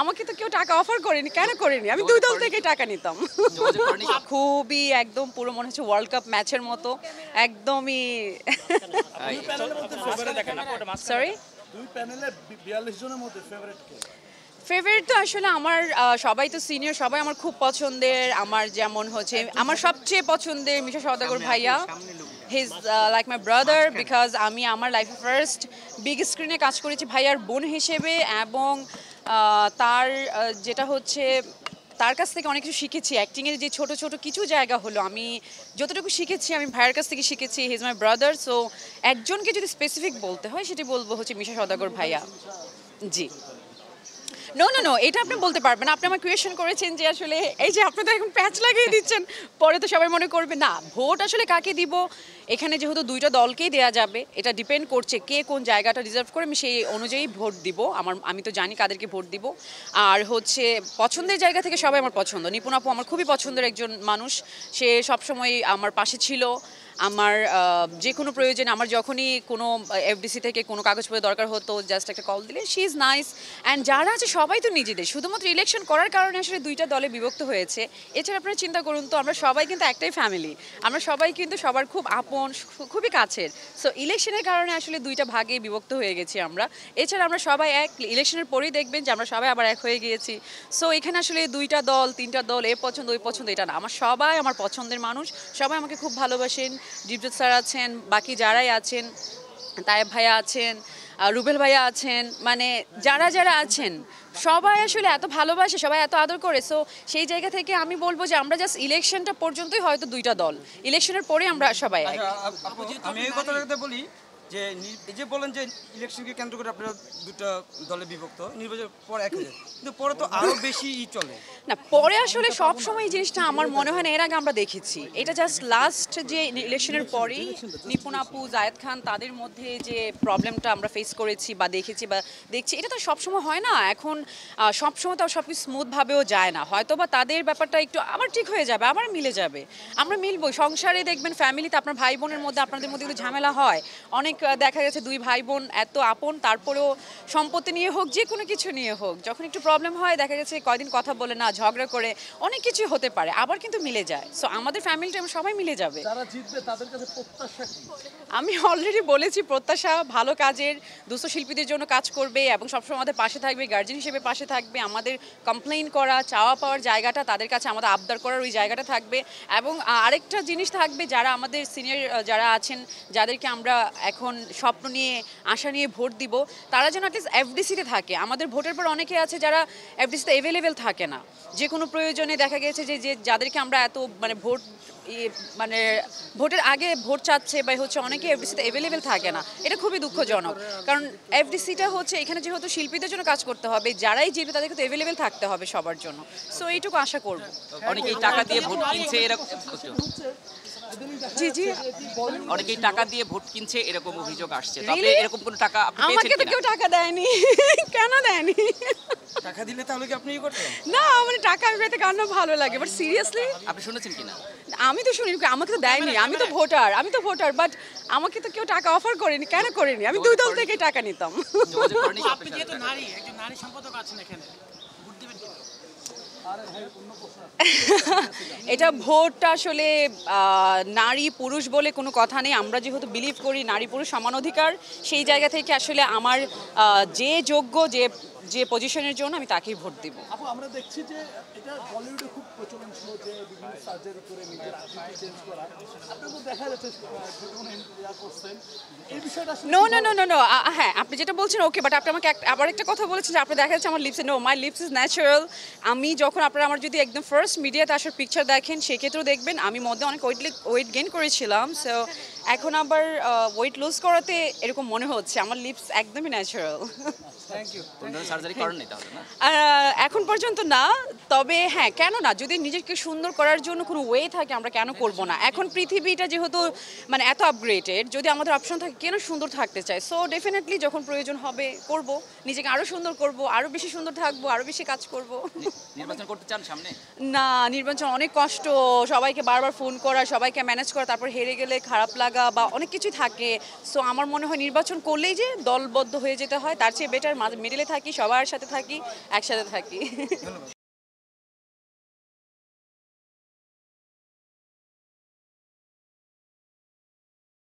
আমাকে তো কেউ টাকা অফার করেনি কেন করেনি আমি দুই দল থেকে টাকা নিতাম খুবই একদম পুরো মনে হচ্ছে ওয়ার্ল্ড কাপ ম্যাচের মতো একদমই সরি ফেভারিট তো আসলে আমার সবাই তো সিনিয়র সবাই আমার খুব পছন্দের আমার যেমন হচ্ছে আমার সবচেয়ে পছন্দের মিশা সদাগর ভাইয়া his like my brother because আমি আমার লাইফে ফার্স্ট বিগ স্ক্রিনে কাজ করেছি ভাইয়ার বোন হিসেবে এবং তার যেটা হচ্ছে তার কাছ থেকে অনেক কিছু শিখেছি অ্যাক্টিংয়ের যে ছোট ছোট কিছু জায়গা হলো আমি যতটুকু শিখেছি আমি ভাইয়ের কাছ থেকে শিখেছি হিজ মাই ব্রাদার সো একজনকে যদি স্পেসিফিক বলতে হয় সেটি বলবো হচ্ছে মিশা সদাগর ভাইয়া জি নো নো নো এটা আপনি বলতে পারবেন আপনি আমার কুয়েশন করেছেন যে আসলে এই যে আপনাদের এখন প্যাচ লাগিয়ে দিচ্ছেন পরে তো সবাই মনে করবে না ভোট আসলে কাকে দিব এখানে যেহেতু দুইটা দলকেই দেওয়া যাবে এটা ডিপেন্ড করছে কে কোন জায়গাটা রিজার্ভ করে আমি সেই অনুযায়ী ভোট দিব আমার আমি তো জানি কাদেরকে ভোট দিব আর হচ্ছে পছন্দের জায়গা থেকে সবাই আমার পছন্দ নিপুণ আপু আমার খুবই পছন্দের একজন মানুষ সে সবসময় আমার পাশে ছিল আমার যে কোনো প্রয়োজন আমার যখনই কোনো এফডিসি থেকে কোনো কাগজপত্র দরকার হতো জাস্ট একটা কল দিলে শি ইজ নাইস অ্যান্ড যারা আছে সবাই তো নিজেদের শুধুমাত্র ইলেকশন করার কারণে আসলে দুইটা দলে বিভক্ত হয়েছে এছাড়া আপনারা চিন্তা করুন তো আমরা সবাই কিন্তু একটাই ফ্যামিলি আমরা সবাই কিন্তু সবার খুব আপন খুবই কাছের সো ইলেকশনের কারণে আসলে দুইটা ভাগে বিভক্ত হয়ে গেছি আমরা এছাড়া আমরা সবাই এক ইলেকশনের পরেই দেখবেন যে আমরা সবাই আবার এক হয়ে গিয়েছি সো এখানে আসলে দুইটা দল তিনটা দল এ পছন্দ ওই পছন্দ এটা না আমার সবাই আমার পছন্দের মানুষ সবাই আমাকে খুব ভালোবাসেন দীপজোৎ স্যার আছেন বাকি যারাই আছেন তায়েব ভাইয়া আছেন রুবেল ভাইয়া আছেন মানে যারা যারা আছেন সবাই আসলে এত ভালোবাসে সবাই এত আদর করে সো সেই জায়গা থেকে আমি বলবো যে আমরা জাস্ট ইলেকশনটা পর্যন্তই হয়তো দুইটা দল ইলেকশনের পরে আমরা সবাই আচ্ছা, আমি এই কথাটা বলি যে এই যে বলেন যে ইলেকশনকে কেন্দ্র করে আপনারা দুটো দলে বিভক্ত নির্বাচন পর এক হয়ে কিন্তু পরে তো আরও বেশি ই চলে না পরে আসলে সব সময় এই জিনিসটা আমার মনে হয় না এর আগে আমরা দেখেছি এটা জাস্ট লাস্ট যে ইলেকশনের পরেই নিপুন আপু জায়েদ খান তাদের মধ্যে যে প্রবলেমটা আমরা ফেস করেছি বা দেখেছি বা দেখছি এটা তো সবসময় হয় না এখন সবসময় তো সব কিছু স্মুথভাবেও যায় না হয়তো বা তাদের ব্যাপারটা একটু আবার ঠিক হয়ে যাবে আবার মিলে যাবে আমরা মিলবো সংসারে দেখবেন ফ্যামিলিতে আপনার ভাই বোনের মধ্যে আপনাদের মধ্যে ঝামেলা হয় অনেক দেখা গেছে দুই ভাই বোন এত আপন তারপরেও সম্পত্তি নিয়ে হোক যে কোনো কিছু নিয়ে হোক যখন একটু প্রবলেম হয় দেখা গেছে কয়দিন কথা বলে না ঝগড়া করে অনেক কিছু হতে পারে আবার কিন্তু মিলে যায় সো আমাদের ফ্যামিলিটা সবাই মিলে যাবে আমি অলরেডি বলেছি প্রত্যাশা ভালো কাজের দুস্থ শিল্পীদের জন্য কাজ করবে এবং সবসময় আমাদের পাশে থাকবে গার্জেন হিসেবে পাশে থাকবে আমাদের কমপ্লেন করা চাওয়া পাওয়ার জায়গাটা তাদের কাছে আমাদের আবদার করার ওই জায়গাটা থাকবে এবং আরেকটা জিনিস থাকবে যারা আমাদের সিনিয়র যারা আছেন যাদেরকে আমরা এখন যখন স্বপ্ন নিয়ে আশা নিয়ে ভোট দিব তারা যেন অ্যাটলিস্ট এফডিসিতে থাকে আমাদের ভোটের পর অনেকে আছে যারা এফডিসিতে অ্যাভেলেবেল থাকে না যে কোনো প্রয়োজনে দেখা গেছে যে যাদেরকে আমরা এত মানে ভোট মানে ভোটের আগে ভোট চাচ্ছে বা হচ্ছে অনেকে এফডিসিতে অ্যাভেলেবেল থাকে না এটা খুবই দুঃখজনক কারণ এফডিসিটা হচ্ছে এখানে যেহেতু শিল্পীদের জন্য কাজ করতে হবে যারাই জিতবে তাদেরকে তো অ্যাভেলেবেল থাকতে হবে সবার জন্য সো এইটুকু আশা করব অনেকেই টাকা দিয়ে ভোট কিনছে এরকম জি জি অনেকেই টাকা দিয়ে ভোট কিনছে এরকম অভিযোগ আসছে এরকম কোনো টাকা আপনি আমাকে তো কেউ টাকা দেয়নি কেন দেয়নি টাকা দিলে তাহলে কি আপনি করতেন না মানে টাকা আমি পেতে ভালো লাগে বাট সিরিয়াসলি আপনি শুনেছেন কিনা আমি তো শুনিনি আমাকে তো দেয়নি আমি তো ভোটার আমি তো ভোটার বাট আমাকে তো কেউ টাকা অফার করেনি কেন করেনি আমি দুই দল থেকে টাকা নিতাম এটা ভোটটা আসলে নারী পুরুষ বলে কোনো কথা নেই আমরা যেহেতু বিলিভ করি নারী পুরুষ সমান অধিকার সেই জায়গা থেকে আসলে আমার যে যোগ্য যে যে পজিশনের জন্য আমি তাকেই ভোট দিব আমরা দেখছি যে এটা বলিউডে খুব প্রচলন ছিল যে বিভিন্ন নিজের আকৃতি চেঞ্জ করা দেখা যাচ্ছে no no no no no হ্যাঁ আপনি যেটা বলছেন ওকে বাট আপনি আমাকে আবার একটা কথা বলেছেন যে আপনি দেখা যাচ্ছে আমার লিপসে no my lips is natural আমি যখন আপনারা আমার যদি একদম ফার্স্ট মিডিয়াতে আসার পিকচার দেখেন সেক্ষেত্রেও দেখবেন আমি মধ্যে অনেক ওয়েট ওয়েট গেন করেছিলাম সো এখন আবার ওয়েট লুজ করাতে এরকম মনে হচ্ছে আমার লিপস একদমই ন্যাচারাল থ্যাংক ইউ সার্জারি করেননি তাহলে না এখন পর্যন্ত না তবে হ্যাঁ কেন না যদি নিজেকে সুন্দর করার জন্য কোনো ওয়ে থাকে আমরা কেন করব না এখন পৃথিবীটা যেহেতু মানে এত আপগ্রেডেড যদি আমাদের অপশন থাকে কেন সুন্দর থাকতে চায় সো ডেফিনেটলি যখন প্রয়োজন হবে করব নিজেকে আরও সুন্দর করব আরও বেশি সুন্দর থাকবো আরও বেশি কাজ করব নির্বাচন করতে চান সামনে না নির্বাচন অনেক কষ্ট সবাইকে বারবার ফোন করা সবাইকে ম্যানেজ করা তারপর হেরে গেলে খারাপ লাগা বা অনেক কিছু থাকে সো আমার মনে হয় নির্বাচন করলেই যে দলবদ্ধ হয়ে যেতে হয় তার চেয়ে বেটার মিডিলে থাকি সবার সাথে থাকি একসাথে থাকি